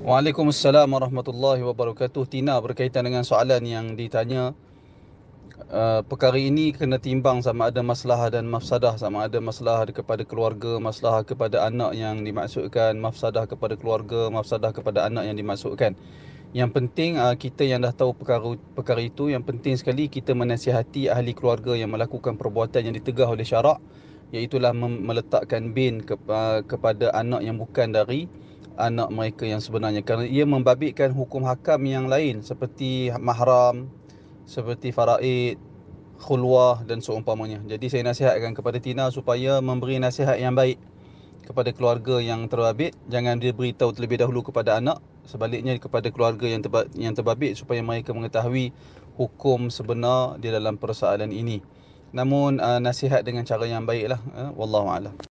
Waalaikumsalam warahmatullahi wabarakatuh. Tina berkaitan dengan soalan yang ditanya uh, perkara ini kena timbang sama ada masalah dan mafsadah sama ada masalah kepada keluarga, masalah kepada anak yang dimaksudkan, mafsadah kepada keluarga, mafsadah kepada anak yang dimaksudkan. Yang penting uh, kita yang dah tahu perkara perkara itu, yang penting sekali kita menasihati ahli keluarga yang melakukan perbuatan yang ditegah oleh syarak iaitu lah meletakkan bin ke, uh, kepada anak yang bukan dari anak mereka yang sebenarnya kerana ia membabitkan hukum hakam yang lain seperti mahram seperti faraid khulwah dan seumpamanya jadi saya nasihatkan kepada Tina supaya memberi nasihat yang baik kepada keluarga yang terbabit jangan dia beritahu terlebih dahulu kepada anak sebaliknya kepada keluarga yang terba- yang terbabit supaya mereka mengetahui hukum sebenar di dalam persoalan ini namun ah, nasihat dengan cara yang baiklah eh, wallahu a'lam